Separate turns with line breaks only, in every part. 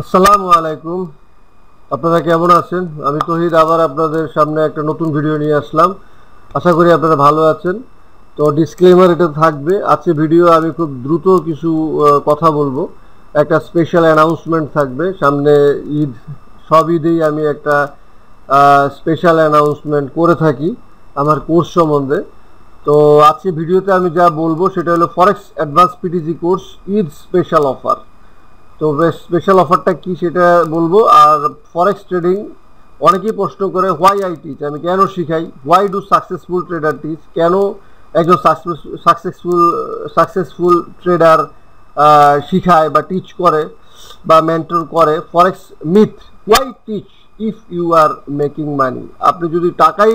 আসসালামু আলাইকুম আপনারা কেমন আছেন আমি তহিদ আবার আপনাদের সামনে একটা নতুন ভিডিও নিয়ে আসলাম আশা করি আপনারা ভালো আছেন তো ডিসক্লেমার এটা থাকবে আজকে ভিডিও আমি খুব দ্রুত কিছু কথা বলবো একটা স্পেশাল অ্যানাউন্সমেন্ট থাকবে সামনে ঈদ সব ঈদেই আমি একটা স্পেশাল অ্যানাউন্সমেন্ট করে থাকি আমার কোর্স সম্বন্ধে তো আজকে ভিডিওতে আমি যা বলবো সেটা হলো forex advance PTG course Eid special offer তো স্পেশাল অফারটা কি সেটা বলবো আর ফরেক্স ট্রেডিং অনেকেই প্রশ্ন করে হোয়াই আই টিচ আমি কেন শিখাই why do successful trader teach কেন একজন সাকসেসফুল সাকসেসফুল ট্রেডার শিখায় বা টিচ করে বা মেন্টর করে forex myth why teach if you are making money আপনি যদি টাকাই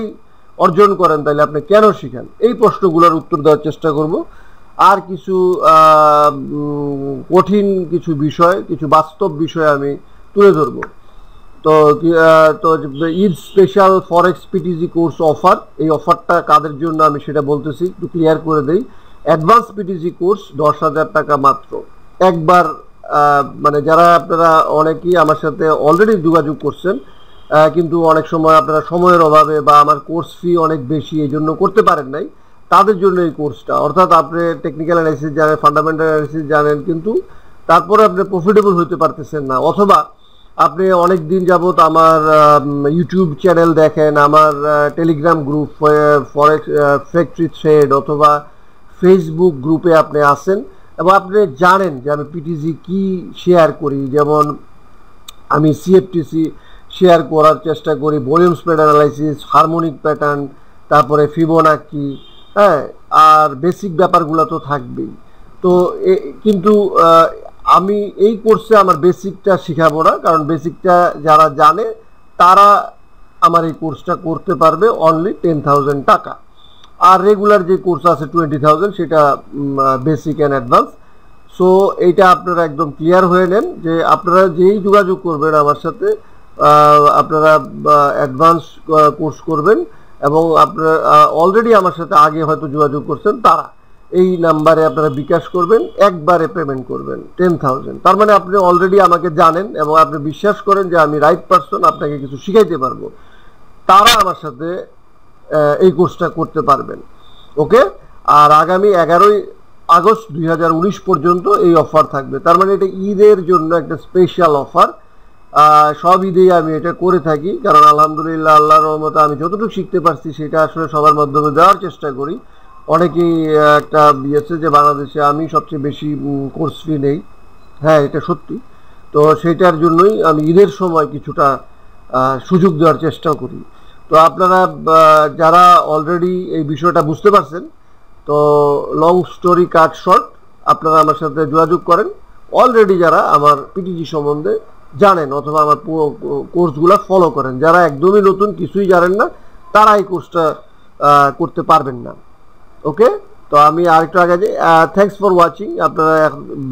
অর্জন করেন তাহলে আপনি কেন শিখান এই প্রশ্নগুলোর উত্তর দেওয়ার চেষ্টা করব আর কিছু কঠিন কিছু বিষয় কিছু বাস্তব বিষয় আমি তুলে ধরবো তো তো Eid special forex PTG course offer এই অফারটা কাদের জন্য আমি সেটা বলতেছি একটু ক্লিয়ার করে দেই অ্যাডভান্স পিটিজি কোর্স দশ হাজার টাকা মাত্র একবার মানে যারা আপনারা অনেকেই আমার সাথে অলরেডি যোগাযোগ করছেন কিন্তু অনেক সময় আপনারা সময়ের অভাবে বা আমার কোর্স ফি অনেক বেশি এই জন্য করতে পারেন নাই তাদের জন্য এই কোর্সটা অর্থাৎ আপনি টেকনিক্যাল অ্যানালিসিস জানেন ফান্ডামেন্টাল অ্যানালিসিস জানেন কিন্তু তারপরে আপনি প্রফিটেবল হতে পারতেছেন না অথবা আপনি অনেক দিন যাবত আমার ইউটিউব চ্যানেল দেখেন আমার Telegram group forex factory thread অথবা ফেসবুক গ্রুপে আপনি আসেন এবং আপনি জানেন যে আমি পিটিজি কি শেয়ার করি যেমন আমি সিএফটিসি শেয়ার করার চেষ্টা করি volume spread analysis harmonic pattern তারপরে ফিবোনাকি হ্যাঁ আর বেসিক ব্যাপারগুলো তো থাকবেই তো কিন্তু আমি এই কোর্সে আমার বেসিকটা শেখাবো না কারণ বেসিকটা যারা জানে তারা আমার এই কোর্সটা করতে পারবে অনলি টেন থাউজেন্ড টাকা আর রেগুলার যে কোর্স আছে টোয়েন্টি থাউজেন্ড সেটা বেসিক অ্যান্ড অ্যাডভান্স সো এইটা আপনারা একদম ক্লিয়ার হয়ে নেন যে আপনারা যেই যোগাযোগ করবেন আমার সাথে আপনারা অ্যাডভান্স কোর্স করবেন এবং আপনার অলরেডি আমার সাথে আগে হয়তো যোগাযোগ করছেন তারা এই নাম্বারে আপনারা বিকাশ করবেন একবারে পেমেন্ট করবেন টেন থাউজেন্ড তার মানে আপনি অলরেডি আমাকে জানেন এবং আপনি বিশ্বাস করেন যে আমি রাইট পারসন আপনাকে কিছু শিখাইতে পারবো তারা আমার সাথে এই কোর্সটা করতে পারবেন ওকে আর আগামী এগারোই আগস্ট দুই পর্যন্ত এই অফার থাকবে তার মানে এটা ঈদের জন্য একটা স্পেশাল অফার সব ঈদেই আমি এটা করে থাকি কারণ আলহামদুলিল্লাহ আল্লাহর রহমতে আমি যতটুকু শিখতে পারছি সেটা আসলে সবার মাধ্যমে দেওয়ার চেষ্টা করি অনেকেই একটা বিয়েছে যে বাংলাদেশে আমি সবচেয়ে বেশি কোর্স ফি নেই হ্যাঁ এটা সত্যি তো সেটার জন্যই আমি ঈদের সময় কিছুটা সুযোগ দেওয়ার চেষ্টা করি তো আপনারা যারা অলরেডি এই বিষয়টা বুঝতে পারছেন তো লং স্টোরি কাট শর্ট আপনারা আমার সাথে যোগাযোগ করেন অলরেডি যারা আমার পিটিজি সম্বন্ধে জানেন অথবা আমার পুরো কোর্সগুলো ফলো করেন যারা একদমই নতুন কিছুই জানেন না তারা এই কোর্সটা করতে পারবেন না ওকে তো আমি আরেকটু আগে যে থ্যাংকস ফর ওয়াচিং আপনারা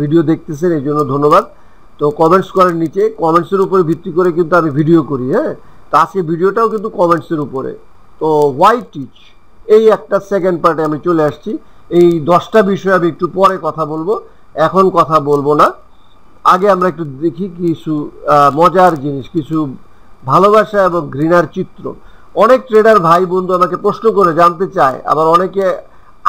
ভিডিও দেখতেছেন এই জন্য ধন্যবাদ তো কমেন্টস করেন নিচে কমেন্টসের উপরে ভিত্তি করে কিন্তু আমি ভিডিও করি হ্যাঁ তো আজকে ভিডিওটাও কিন্তু কমেন্টসের উপরে তো হোয়াই টিচ এই একটা সেকেন্ড পার্টে আমি চলে আসছি এই দশটা বিষয়ে আমি একটু পরে কথা বলবো এখন কথা বলবো না আগে আমরা একটু দেখি কিছু মজার জিনিস কিছু ভালোবাসা এবং ঘৃণার চিত্র অনেক ট্রেডার ভাই বন্ধু আমাকে প্রশ্ন করে জানতে চায় আবার অনেকে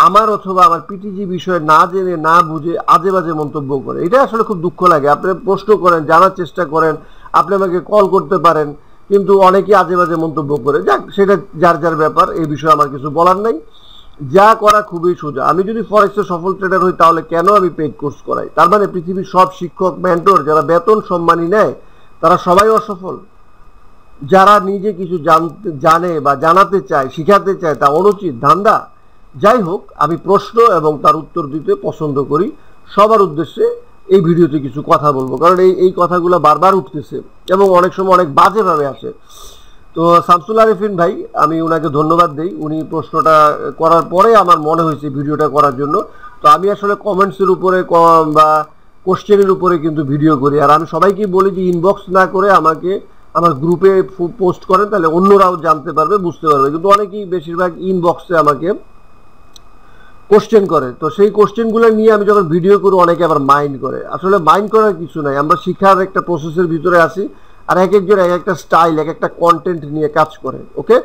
আমার অথবা আমার পিটিজি বিষয়ে না জেনে না বুঝে আজে বাজে মন্তব্য করে এটা আসলে খুব দুঃখ লাগে আপনি প্রশ্ন করেন জানার চেষ্টা করেন আপনি আমাকে কল করতে পারেন কিন্তু অনেকে আজে বাজে মন্তব্য করে যাক সেটা যার যার ব্যাপার এই বিষয়ে আমার কিছু বলার নাই যা করা খুবই সোজা আমি যদি ফরেক্সে সফল ট্রেডার হই তাহলে কেন আমি পেড কোর্স করাই তার মানে পৃথিবীর সব শিক্ষক মেন্টর যারা বেতন সম্মানী নেয় তারা সবাই অসফল যারা নিজে কিছু জানতে জানে বা জানাতে চায় শিখাতে চায় তা অনুচিত ধান্দা যাই হোক আমি প্রশ্ন এবং তার উত্তর দিতে পছন্দ করি সবার উদ্দেশ্যে এই ভিডিওতে কিছু কথা বলবো কারণ এই এই কথাগুলো বারবার উঠতেছে এবং অনেক সময় অনেক বাজেভাবে আসে তো শামসুল আরিফিন ভাই আমি ওনাকে ধন্যবাদ দিই উনি প্রশ্নটা করার পরে আমার মনে হয়েছে ভিডিওটা করার জন্য তো আমি আসলে কমেন্টসের উপরে বা কোশ্চেনের উপরে কিন্তু ভিডিও করি আর আমি সবাইকে বলি যে ইনবক্স না করে আমাকে আমার গ্রুপে পোস্ট করেন তাহলে অন্যরাও জানতে পারবে বুঝতে পারবে কিন্তু অনেকেই বেশিরভাগ ইনবক্সে আমাকে কোশ্চেন করে তো সেই কোশ্চেনগুলো নিয়ে আমি যখন ভিডিও করি অনেকে আবার মাইন্ড করে আসলে মাইন্ড করার কিছু নাই আমরা শিক্ষার একটা প্রসেসের ভিতরে আসি আর এক একজন এক একটা স্টাইল এক একটা কন্টেন্ট নিয়ে কাজ করে ওকে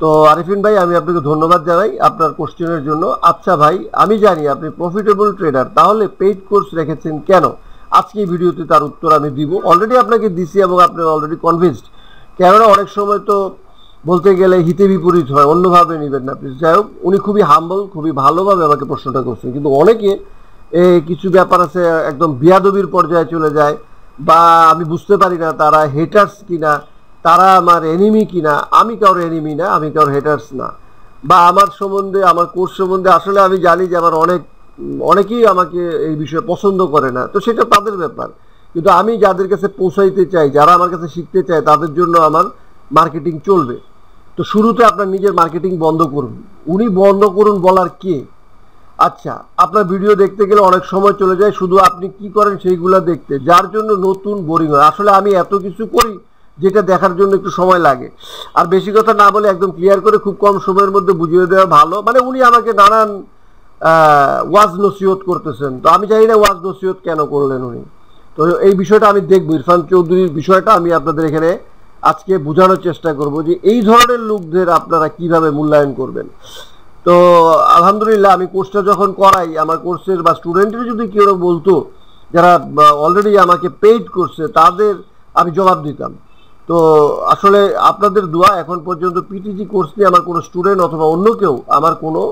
তো আরিফিন ভাই আমি আপনাকে ধন্যবাদ জানাই আপনার কোশ্চেনের জন্য আচ্ছা ভাই আমি জানি আপনি প্রফিটেবল ট্রেডার তাহলে পেইড কোর্স রেখেছেন কেন আজকে ভিডিওতে তার উত্তর আমি দিব অলরেডি আপনাকে দিছি এবং আপনি অলরেডি কনভিন্সড কেননা অনেক সময় তো বলতে গেলে হিতে বিপরীত হয় অন্যভাবে নেবেন না প্লিজ যাই হোক উনি খুবই হাম্বল খুবই ভালোভাবে আমাকে প্রশ্নটা করছেন কিন্তু অনেকে কিছু ব্যাপার আছে একদম বিয়াদবির পর্যায়ে চলে যায় বা আমি বুঝতে পারি না তারা হেটার্স কিনা তারা আমার এনিমি কিনা আমি কারোর এনিমি না আমি কারোর হেটার্স না বা আমার সম্বন্ধে আমার কোর্স সম্বন্ধে আসলে আমি জানি যে আমার অনেক অনেকেই আমাকে এই বিষয়ে পছন্দ করে না তো সেটা তাদের ব্যাপার কিন্তু আমি যাদের কাছে পৌঁছাইতে চাই যারা আমার কাছে শিখতে চায় তাদের জন্য আমার মার্কেটিং চলবে তো শুরুতে আপনার নিজের মার্কেটিং বন্ধ করুন উনি বন্ধ করুন বলার কে আচ্ছা আপনার ভিডিও দেখতে গেলে অনেক সময় চলে যায় শুধু আপনি কি করেন সেইগুলো দেখতে যার জন্য নতুন বোরিং হয় আসলে আমি এত কিছু করি যেটা দেখার জন্য একটু সময় লাগে আর বেশি কথা না বলে একদম ক্লিয়ার করে খুব কম সময়ের মধ্যে বুঝিয়ে দেওয়া ভালো মানে উনি আমাকে নানান ওয়াজ নসিহত করতেছেন তো আমি চাই না ওয়াজ নসিহত কেন করলেন উনি তো এই বিষয়টা আমি দেখবো ইরফান চৌধুরীর বিষয়টা আমি আপনাদের এখানে আজকে বোঝানোর চেষ্টা করব যে এই ধরনের লোকদের আপনারা কিভাবে মূল্যায়ন করবেন তো আলহামদুলিল্লাহ আমি কোর্সটা যখন করাই আমার কোর্সের বা স্টুডেন্টের যদি কেউ বলতো যারা অলরেডি আমাকে পেইড করছে তাদের আমি জবাব দিতাম তো আসলে আপনাদের দোয়া এখন পর্যন্ত পিটিজি কোর্স নিয়ে আমার কোনো স্টুডেন্ট অথবা অন্য কেউ আমার কোনো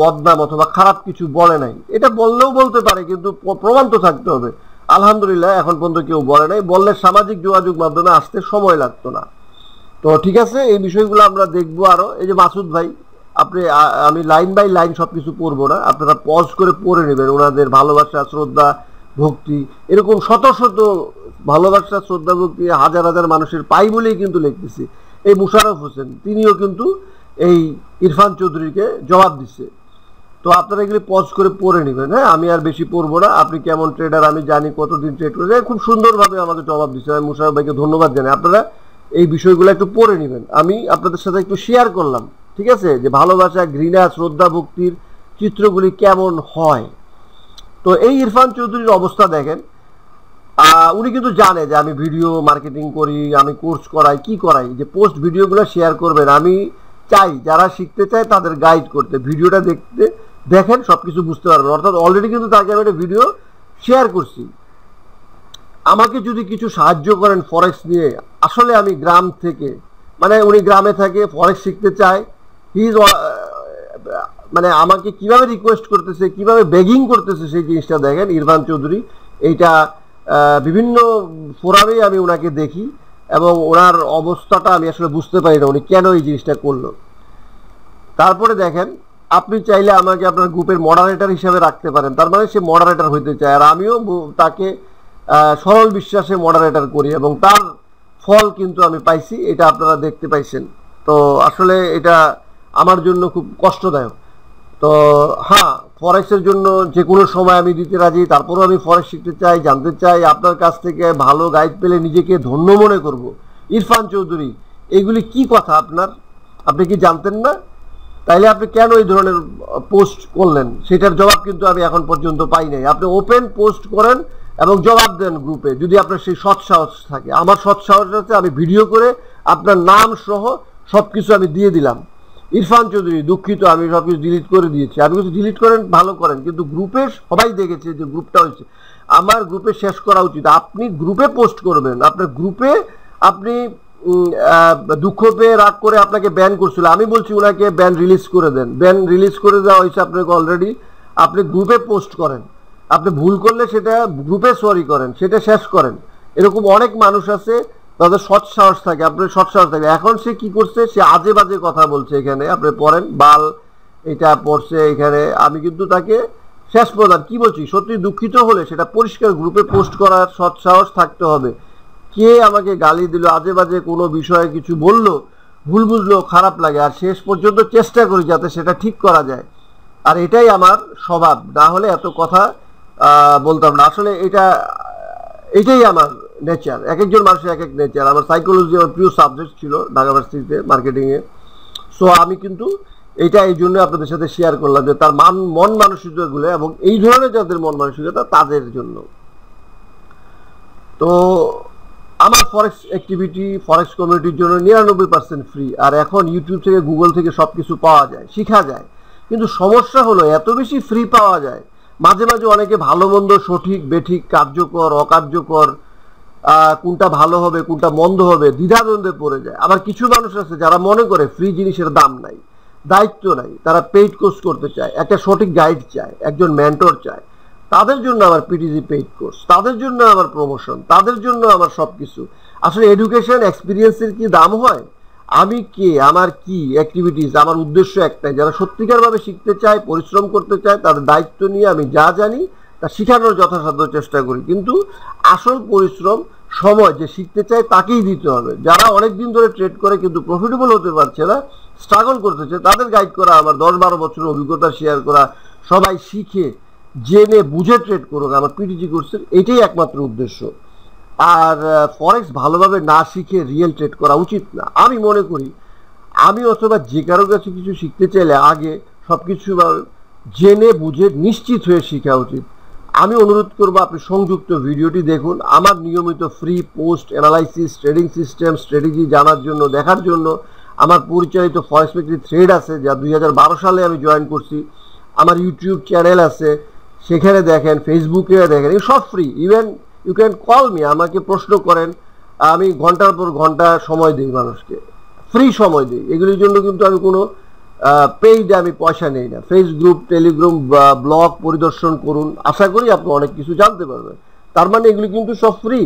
বদনাম অথবা খারাপ কিছু বলে নাই এটা বললেও বলতে পারে কিন্তু প্রমাণ তো থাকতে হবে আলহামদুলিল্লাহ এখন পর্যন্ত কেউ বলে নাই বললে সামাজিক যোগাযোগ মাধ্যমে আসতে সময় লাগতো না তো ঠিক আছে এই বিষয়গুলো আমরা দেখবো আরও এই যে মাসুদ ভাই আপনি আমি লাইন বাই লাইন সব কিছু পড়বো না আপনারা পজ করে পড়ে নেবেন ওনাদের ভালোবাসা শ্রদ্ধা ভক্তি এরকম শত শত ভালোবাসা শ্রদ্ধা ভক্তি হাজার হাজার মানুষের পাই বলেই কিন্তু লিখতেছি এই মুশারফ হোসেন তিনিও কিন্তু এই ইরফান চৌধুরীকে জবাব দিচ্ছে তো আপনারা এগুলি পজ করে পড়ে নেবেন হ্যাঁ আমি আর বেশি পড়বো না আপনি কেমন ট্রেডার আমি জানি কতদিন ট্রেড করে খুব সুন্দরভাবে আমাকে জবাব দিচ্ছে আমি মুশারফ ভাইকে ধন্যবাদ জানাই আপনারা এই বিষয়গুলো একটু পড়ে নেবেন আমি আপনাদের সাথে একটু শেয়ার করলাম ঠিক আছে যে ভালোবাসা ঘৃণা শ্রদ্ধা ভক্তির চিত্রগুলি কেমন হয় তো এই ইরফান চৌধুরীর অবস্থা দেখেন উনি কিন্তু জানে যে আমি ভিডিও মার্কেটিং করি আমি কোর্স করাই কি করাই যে পোস্ট ভিডিওগুলো শেয়ার করবেন আমি চাই যারা শিখতে চায় তাদের গাইড করতে ভিডিওটা দেখতে দেখেন সব কিছু বুঝতে পারবেন অর্থাৎ অলরেডি কিন্তু তাকে আমি একটা ভিডিও শেয়ার করছি আমাকে যদি কিছু সাহায্য করেন ফরেক্স নিয়ে আসলে আমি গ্রাম থেকে মানে উনি গ্রামে থাকে ফরেক্স শিখতে চায় ইজ uh, মানে আমাকে কিভাবে রিকোয়েস্ট করতেছে কিভাবে বেগিং করতেছে সেই জিনিসটা দেখেন ইরফান চৌধুরী এইটা বিভিন্ন ফোরামে আমি ওনাকে দেখি এবং ওনার অবস্থাটা আমি আসলে বুঝতে পারি না উনি কেন এই জিনিসটা করলো তারপরে দেখেন আপনি চাইলে আমাকে আপনার গ্রুপের মডারেটার হিসাবে রাখতে পারেন তার মানে সে মডারেটার হইতে চায় আর আমিও তাকে সরল বিশ্বাসে মডারেটার করি এবং তার ফল কিন্তু আমি পাইছি এটা আপনারা দেখতে পাইছেন তো আসলে এটা আমার জন্য খুব কষ্টদায়ক তো হ্যাঁ ফরেক্সের জন্য যে কোনো সময় আমি দিতে রাজি তারপরেও আমি ফরেক্স শিখতে চাই জানতে চাই আপনার কাছ থেকে ভালো গাইড পেলে নিজেকে ধন্য মনে করব ইরফান চৌধুরী এগুলি কি কথা আপনার আপনি কি জানতেন না তাইলে আপনি কেন এই ধরনের পোস্ট করলেন সেটার জবাব কিন্তু আমি এখন পর্যন্ত পাই নাই আপনি ওপেন পোস্ট করেন এবং জবাব দেন গ্রুপে যদি আপনার সেই সৎ সাহস থাকে আমার সৎ সাহস আছে আমি ভিডিও করে আপনার নাম সহ সব কিছু আমি দিয়ে দিলাম ইরফান চৌধুরী দুঃখিত আমি সব কিছু ডিলিট করে দিয়েছি আপনি কিছু ডিলিট করেন ভালো করেন কিন্তু গ্রুপে সবাই দেখেছে যে গ্রুপটা হয়েছে আমার গ্রুপে শেষ করা উচিত আপনি গ্রুপে পোস্ট করবেন আপনার গ্রুপে আপনি দুঃখ পেয়ে রাগ করে আপনাকে ব্যান করছিল আমি বলছি ওনাকে ব্যান রিলিজ করে দেন ব্যান রিলিজ করে দেওয়া হয়েছে আপনাকে অলরেডি আপনি গ্রুপে পোস্ট করেন আপনি ভুল করলে সেটা গ্রুপে সরি করেন সেটা শেষ করেন এরকম অনেক মানুষ আছে তাদের সৎ সাহস থাকে আপনার সৎ সাহস থাকে এখন সে কি করছে সে আজে বাজে কথা বলছে এখানে আপনি পড়েন বাল এটা পড়ছে এখানে আমি কিন্তু তাকে শেষ প্রদান কি বলছি সত্যি দুঃখিত হলে সেটা পরিষ্কার গ্রুপে পোস্ট করার সৎ সাহস থাকতে হবে কে আমাকে গালি দিল আজে বাজে কোনো বিষয়ে কিছু বলল ভুল বুঝলো খারাপ লাগে আর শেষ পর্যন্ত চেষ্টা করি যাতে সেটা ঠিক করা যায় আর এটাই আমার স্বভাব না হলে এত কথা বলতাম না আসলে এটা এটাই আমার নেচার এক একজন মানুষের এক এক নেচার আমার সাইকোলজি আমার প্রিয় সাবজেক্ট ছিল ঢাকা ভার্সিটিতে মার্কেটিংয়ে সো আমি কিন্তু এটা এই জন্য আপনাদের সাথে শেয়ার করলাম যে তার মান মন মানসিকতাগুলো এবং এই ধরনের যাদের মন মানসিকতা তাদের জন্য তো আমার ফরেক্স অ্যাক্টিভিটি ফরেক্স কমিউনিটির জন্য নিরানব্বই পার্সেন্ট ফ্রি আর এখন ইউটিউব থেকে গুগল থেকে সব কিছু পাওয়া যায় শেখা যায় কিন্তু সমস্যা হলো এত বেশি ফ্রি পাওয়া যায় মাঝে মাঝে অনেকে ভালো মন্দ সঠিক বেঠিক কার্যকর অকার্যকর কোনটা ভালো হবে কোনটা মন্দ হবে দ্বিধাদ্বন্দ্বে পড়ে যায় আবার কিছু মানুষ আছে যারা মনে করে ফ্রি জিনিসের দাম নাই দায়িত্ব নাই তারা পেইড কোর্স করতে চায় একটা সঠিক গাইড চায় একজন ম্যান্টর চায় তাদের জন্য আমার পিটিজি পেইড কোর্স তাদের জন্য আমার প্রমোশন তাদের জন্য আমার সব কিছু আসলে এডুকেশন এক্সপিরিয়েন্সের কি দাম হয় আমি কে আমার কি অ্যাক্টিভিটিস আমার উদ্দেশ্য একটাই যারা সত্যিকারভাবে শিখতে চায় পরিশ্রম করতে চায় তাদের দায়িত্ব নিয়ে আমি যা জানি তা শেখানোর যথাসাধ্য চেষ্টা করি কিন্তু আসল পরিশ্রম সময় যে শিখতে চায় তাকেই দিতে হবে যারা অনেক দিন ধরে ট্রেড করে কিন্তু প্রফিটেবল হতে পারছে না স্ট্রাগল করতেছে তাদের গাইড করা আমার দশ বারো বছরের অভিজ্ঞতা শেয়ার করা সবাই শিখে জেনে বুঝে ট্রেড করুক আমার পিটিজি কোর্সের এটাই একমাত্র উদ্দেশ্য আর ফরেক্স ভালোভাবে না শিখে রিয়েল ট্রেড করা উচিত না আমি মনে করি আমি অথবা যে কারো কাছে কিছু শিখতে চাইলে আগে সব কিছু জেনে বুঝে নিশ্চিত হয়ে শেখা উচিত আমি অনুরোধ করব আপনি সংযুক্ত ভিডিওটি দেখুন আমার নিয়মিত free post analysis trading system strategy জানার জন্য দেখার জন্য আমার পরিচালিত ফরেস্টমেক্টরি থ্রেড আছে যা দুই সালে আমি জয়েন করছি আমার ইউটিউব চ্যানেল আছে সেখানে দেখেন ফেসবুকে দেখেন সব free even you can call me আমাকে প্রশ্ন করেন আমি ঘন্টার পর ঘন্টা সময় দিই মানুষকে ফ্রি সময় দিই এগুলির জন্য কিন্তু আমি কোনো পেইড আমি পয়সা নেই না ফেস গ্রুপ টেলিগ্রাম ব্লগ পরিদর্শন করুন আশা করি আপনি অনেক কিছু জানতে পারবেন তার মানে এগুলি কিন্তু সব ফ্রি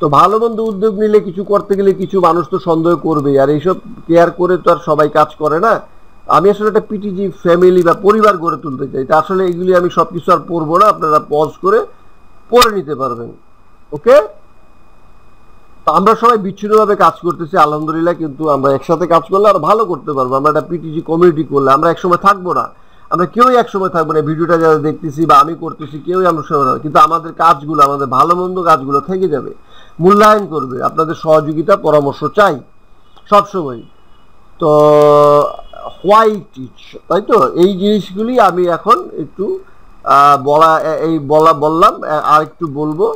তো ভালো মন্দ উদ্যোগ নিলে কিছু করতে গেলে কিছু মানুষ তো সন্দেহ করবেই আর এইসব কেয়ার করে তো আর সবাই কাজ করে না আমি আসলে একটা পিটিজি ফ্যামিলি বা পরিবার গড়ে তুলতে চাই তা আসলে এগুলি আমি সব কিছু আর পড়বো না আপনারা পজ করে পড়ে নিতে পারবেন ওকে তো আমরা সবাই বিচ্ছিন্নভাবে কাজ করতেছি আলহামদুলিল্লাহ কিন্তু আমরা একসাথে কাজ করলে আরো ভালো করতে পারবো আমরা একটা পিটিজি কমিউনিটি করলে আমরা একসময় থাকবো না আমরা কেউই একসময় থাকবো না ভিডিওটা যারা দেখতেছি বা আমি করতেছি কেউই আমরা সময় কিন্তু আমাদের কাজগুলো আমাদের ভালো মন্দ কাজগুলো থেকে যাবে মূল্যায়ন করবে আপনাদের সহযোগিতা পরামর্শ চাই সবসময় তো হোয়াইট ইচ তাই তো এই জিনিসগুলি আমি এখন একটু বলা এই বলা বললাম আর একটু বলবো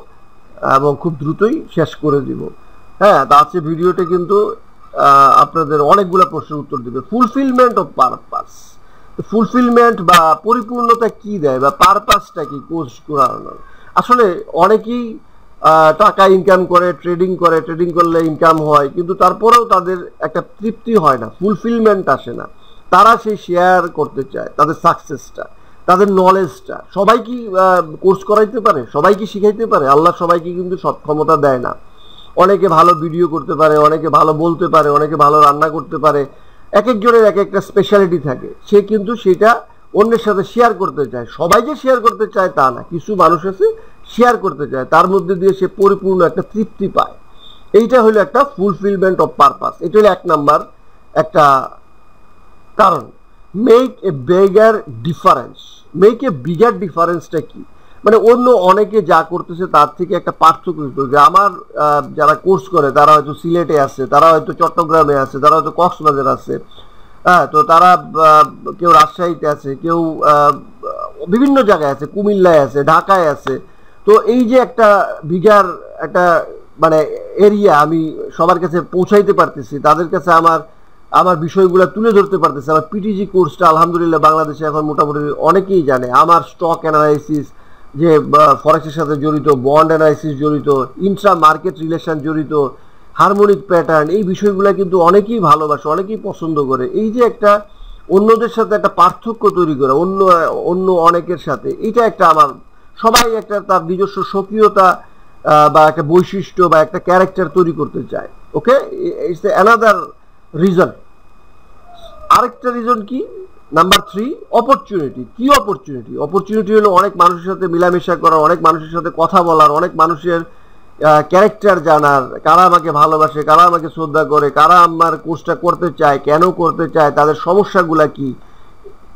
এবং খুব দ্রুতই শেষ করে দিব হ্যাঁ তা আছে ভিডিওতে কিন্তু আপনাদের অনেকগুলো প্রশ্নের উত্তর দেবে ফুলফিলমেন্ট অফ পারপাস ফুলফিলমেন্ট বা পরিপূর্ণতা কি দেয় বা পারপাসটা কি কোর্স করানো আসলে অনেকেই টাকা ইনকাম করে ট্রেডিং করে ট্রেডিং করলে ইনকাম হয় কিন্তু তারপরেও তাদের একটা তৃপ্তি হয় না ফুলফিলমেন্ট আসে না তারা সেই শেয়ার করতে চায় তাদের সাকসেসটা তাদের নলেজটা সবাই কি কোর্স করাইতে পারে সবাই কি শিখাইতে পারে আল্লাহ সবাইকে কিন্তু সব ক্ষমতা দেয় না অনেকে ভালো ভিডিও করতে পারে অনেকে ভালো বলতে পারে অনেকে ভালো রান্না করতে পারে এক একজনের এক একটা স্পেশালিটি থাকে সে কিন্তু সেটা অন্যের সাথে শেয়ার করতে চায় সবাই যে শেয়ার করতে চায় তা না কিছু মানুষ আছে শেয়ার করতে চায় তার মধ্যে দিয়ে সে পরিপূর্ণ একটা তৃপ্তি পায় এইটা হলো একটা ফুলফিলমেন্ট অফ পারপাস এটা হলো এক নাম্বার একটা কারণ make a bigger difference make a bigger ডিফারেন্সটা কি মানে অন্য অনেকে যা করতেছে তার থেকে একটা পার্থক্য যে আমার যারা কোর্স করে তারা হয়তো সিলেটে আছে তারা হয়তো চট্টগ্রামে আছে তারা হয়তো কক্সবাজার আছে হ্যাঁ তো তারা কেউ রাজশাহীতে আছে কেউ বিভিন্ন জায়গায় আছে কুমিল্লায় আছে ঢাকায় আছে তো এই যে একটা বিঘার একটা মানে এরিয়া আমি সবার কাছে পৌঁছাইতে পারতেছি তাদের কাছে আমার আমার বিষয়গুলো তুলে ধরতে পারতেছে আমার পিটিজি কোর্সটা আলহামদুলিল্লাহ বাংলাদেশে এখন মোটামুটি অনেকেই জানে আমার স্টক অ্যানালাইসিস যে ফরেক্সের সাথে জড়িত বন্ড অ্যানালাইসিস জড়িত ইন্ট্রা মার্কেট রিলেশন জড়িত হারমোনিক প্যাটার্ন এই বিষয়গুলো কিন্তু অনেকেই ভালোবাসে অনেকেই পছন্দ করে এই যে একটা অন্যদের সাথে একটা পার্থক্য তৈরি করে অন্য অন্য অনেকের সাথে এটা একটা আমার সবাই একটা তার নিজস্ব স্বকীয়তা বা একটা বৈশিষ্ট্য বা একটা ক্যারেক্টার তৈরি করতে চায় ওকে ইটস অ্যানাদার রিজন আরেকটা রিজন কি নাম্বার থ্রি অপরচুনিটি কি অপরচুনিটি অপরচুনিটি হলো অনেক মানুষের সাথে মিলামেশা করার অনেক মানুষের সাথে কথা বলার অনেক মানুষের ক্যারেক্টার জানার কারা আমাকে ভালোবাসে কারা আমাকে শ্রদ্ধা করে কারা আমার কোর্সটা করতে চায় কেন করতে চায় তাদের সমস্যাগুলা কি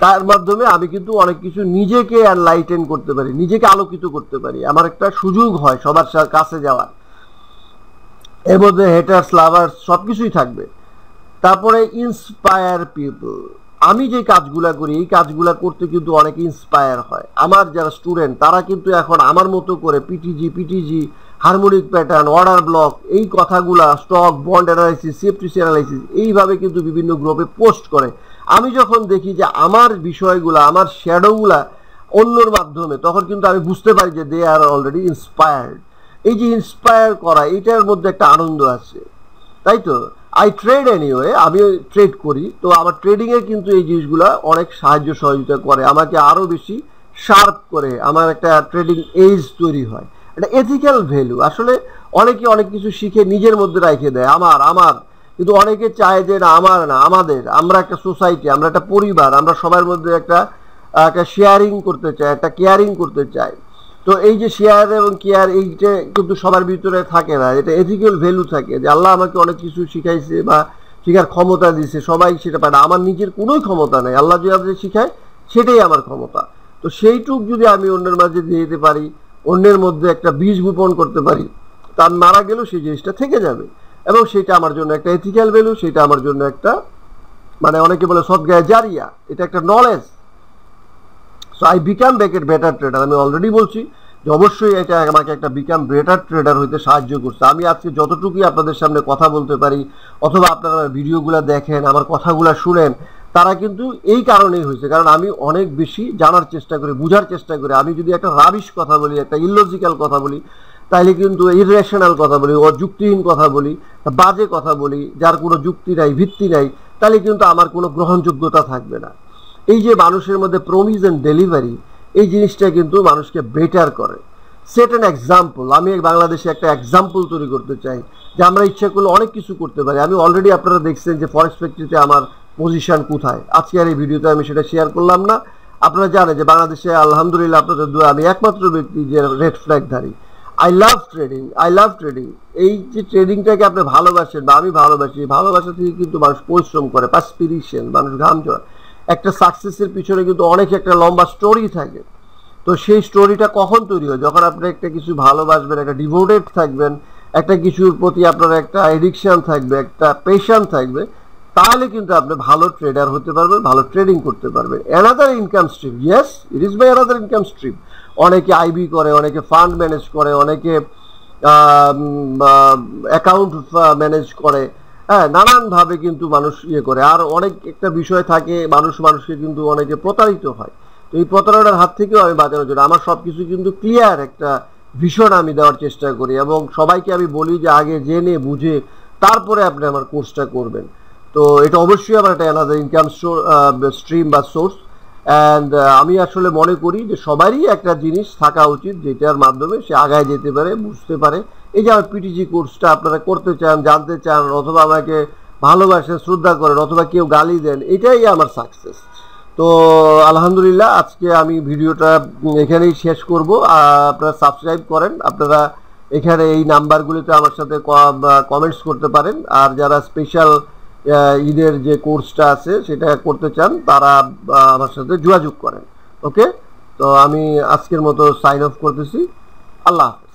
তার মাধ্যমে আমি কিন্তু অনেক কিছু নিজেকে আর লাইটেন করতে পারি নিজেকে আলোকিত করতে পারি আমার একটা সুযোগ হয় সবার কাছে যাওয়ার এর মধ্যে হেটার্স লাভার্স সব কিছুই থাকবে তারপরে ইন্সপায়ার পিপল আমি যে কাজগুলা করি এই কাজগুলা করতে কিন্তু অনেক ইন্সপায়ার হয় আমার যারা স্টুডেন্ট তারা কিন্তু এখন আমার মতো করে PTG PTG harmonic pattern order block এই কথাগুলা স্টক বন্ড অ্যানালাইসিস সেফটিস অ্যানালাইসিস এইভাবে কিন্তু বিভিন্ন গ্রুপে পোস্ট করে আমি যখন দেখি যে আমার বিষয়গুলা আমার শ্যাডোগুলা অন্যর মাধ্যমে তখন কিন্তু আমি বুঝতে পারি যে দে আর অলরেডি ইন্সপায়ার্ড এই যে ইন্সপায়ার করা এটার মধ্যে একটা আনন্দ আছে তাই তো আই ট্রেড এনিওয়ে আমি ট্রেড করি তো আমার ট্রেডিংয়ে কিন্তু এই জিনিসগুলো অনেক সাহায্য সহযোগিতা করে আমাকে আরও বেশি শার্প করে আমার একটা ট্রেডিং এজ তৈরি হয় একটা এথিক্যাল ভ্যালু আসলে অনেকে অনেক কিছু শিখে নিজের মধ্যে রাইখে দেয় আমার আমার কিন্তু অনেকে চায় যে না আমার না আমাদের আমরা একটা সোসাইটি আমরা একটা পরিবার আমরা সবার মধ্যে একটা একটা শেয়ারিং করতে চাই একটা কেয়ারিং করতে চাই তো এই যে শেয়ার এবং কেয়ার এইটা কিন্তু সবার ভিতরে থাকে না এটা এথিক্যাল ভ্যালু থাকে যে আল্লাহ আমাকে অনেক কিছু শিখাইছে বা শিখার ক্ষমতা দিছে সবাই সেটা পারে আমার নিজের কোনোই ক্ষমতা নেই আল্লাহ যে শিখায় সেটাই আমার ক্ষমতা তো সেইটুক যদি আমি অন্যের মাঝে দিয়ে দিতে পারি অন্যের মধ্যে একটা বীজ বোপন করতে পারি তার মারা গেলেও সেই জিনিসটা থেকে যাবে এবং সেটা আমার জন্য একটা এথিক্যাল ভ্যালু সেটা আমার জন্য একটা মানে অনেকে বলে সদগায় জারিয়া এটা একটা knowledge so I become back at better trader আমি অলরেডি বলছি যে অবশ্যই এটা আমাকে একটা বিকাম বেটার ট্রেডার হইতে সাহায্য করছে আমি আজকে যতটুকুই আপনাদের সামনে কথা বলতে পারি অথবা আপনারা ভিডিওগুলো দেখেন আমার কথাগুলো শুনেন তারা কিন্তু এই কারণেই হয়েছে কারণ আমি অনেক বেশি জানার চেষ্টা করি বোঝার চেষ্টা করি আমি যদি একটা রাবিশ কথা বলি একটা ইলজিক্যাল কথা বলি তাইলে কিন্তু ইরেশনাল কথা বলি অযুক্তিহীন কথা বলি বাজে কথা বলি যার কোনো যুক্তি নাই ভিত্তি নাই তাহলে কিন্তু আমার কোনো গ্রহণযোগ্যতা থাকবে না এই যে মানুষের মধ্যে প্রমিজ অ্যান্ড ডেলিভারি এই জিনিসটা কিন্তু মানুষকে বেটার করে সেট অ্যান এক্সাম্পল আমি বাংলাদেশে একটা এক্সাম্পল তৈরি করতে চাই যে আমরা ইচ্ছা করলে অনেক কিছু করতে পারি আমি অলরেডি আপনারা দেখছেন যে ফরেস্ট ফ্যাক্টরিতে আমার পজিশন কোথায় আজকে আর এই ভিডিওতে আমি সেটা শেয়ার করলাম না আপনারা জানেন যে বাংলাদেশে আলহামদুলিল্লাহ আপনাদের দোয়া আমি একমাত্র ব্যক্তি যে রেড ফ্ল্যাগধারী I love trading I love trading এই যে ট্রেডিংটাকে আপনি ভালোবাসেন বা আমি ভালোবাসি ভালোবাসা থেকে কিন্তু মানুষ পরিশ্রম করে পাসপিরিশন মানুষ ঘাম চড়ায় একটা সাকসেসের পিছনে কিন্তু অনেক একটা লম্বা স্টোরি থাকে তো সেই স্টোরিটা কখন তৈরি হয় যখন আপনি একটা কিছু ভালোবাসবেন একটা ডিভোটেড থাকবেন একটা কিছুর প্রতি আপনার একটা এডিকশান থাকবে একটা পেশান থাকবে তাহলে কিন্তু আপনি ভালো ট্রেডার হতে পারবেন ভালো ট্রেডিং করতে পারবেন another income stream yes it is by another income stream অনেকে আইবি করে অনেকে ফান্ড ম্যানেজ করে অনেকে অ্যাকাউন্ট ম্যানেজ করে হ্যাঁ নানানভাবে কিন্তু মানুষ ইয়ে করে আর অনেক একটা বিষয় থাকে মানুষ মানুষকে কিন্তু অনেকে প্রতারিত হয় তো এই প্রতারণার হাত থেকেও আমি বাঁচানোর জন্য আমার সব কিছু কিন্তু ক্লিয়ার একটা ভীষণ আমি দেওয়ার চেষ্টা করি এবং সবাইকে আমি বলি যে আগে জেনে বুঝে তারপরে আপনি আমার কোর্সটা করবেন তো এটা অবশ্যই আমার একটা আলাদা ইনকাম স্ট্রিম বা সোর্স অ্যান্ড uh, আমি আসলে মনে করি যে সবারই একটা জিনিস থাকা উচিত যেটার মাধ্যমে সে আগায় যেতে পারে বুঝতে পারে এই যে আমার পিটিজি কোর্সটা আপনারা করতে চান জানতে চান অথবা আমাকে ভালোবাসেন শ্রদ্ধা করেন অথবা কেউ গালি দেন এটাই আমার সাকসেস তো আলহামদুলিল্লাহ আজকে আমি ভিডিওটা এখানেই শেষ করব আপনারা সাবস্ক্রাইব করেন আপনারা এখানে এই নাম্বারগুলিতে আমার সাথে কমেন্টস করতে পারেন আর যারা স্পেশাল ঈদের যে কোর্সটা আছে সেটা করতে চান তারা আমার সাথে যোগাযোগ করেন ওকে তো আমি আজকের মতো সাইন অফ করতেছি আল্লাহ হাফেজ